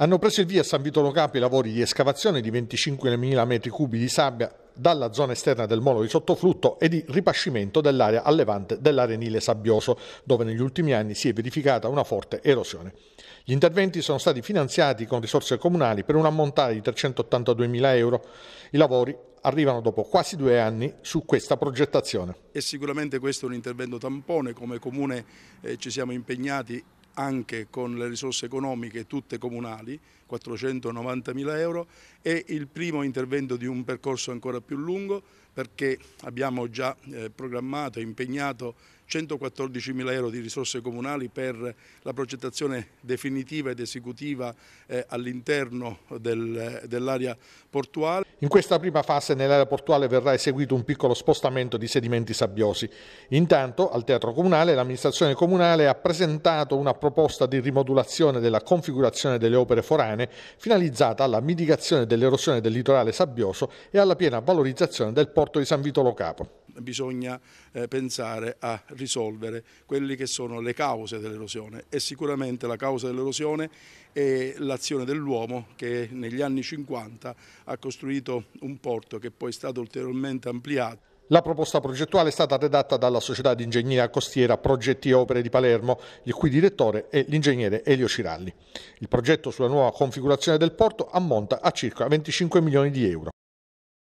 Hanno preso il via a San Vitolo Capo i lavori di escavazione di 25.000 metri cubi di sabbia dalla zona esterna del molo di sottoflutto e di ripascimento dell'area a levante dell'arenile sabbioso, dove negli ultimi anni si è verificata una forte erosione. Gli interventi sono stati finanziati con risorse comunali per un ammontare di 382.000 euro. I lavori arrivano dopo quasi due anni su questa progettazione. E sicuramente questo è un intervento tampone, come Comune eh, ci siamo impegnati anche con le risorse economiche tutte comunali, 490 mila euro, è il primo intervento di un percorso ancora più lungo perché abbiamo già eh, programmato e impegnato 114 mila euro di risorse comunali per la progettazione definitiva ed esecutiva eh, all'interno del, dell'area portuale. In questa prima fase nell'area portuale verrà eseguito un piccolo spostamento di sedimenti sabbiosi. Intanto al Teatro Comunale l'amministrazione comunale ha presentato una proposta di rimodulazione della configurazione delle opere forane finalizzata alla mitigazione dell'erosione del litorale sabbioso e alla piena valorizzazione del porto porto di San Vito Lo Capo. Bisogna eh, pensare a risolvere quelle che sono le cause dell'erosione e sicuramente la causa dell'erosione è l'azione dell'uomo che negli anni 50 ha costruito un porto che poi è stato ulteriormente ampliato. La proposta progettuale è stata redatta dalla Società di Ingegneria Costiera Progetti e Opere di Palermo, il cui direttore è l'ingegnere Elio Ciralli. Il progetto sulla nuova configurazione del porto ammonta a circa 25 milioni di euro.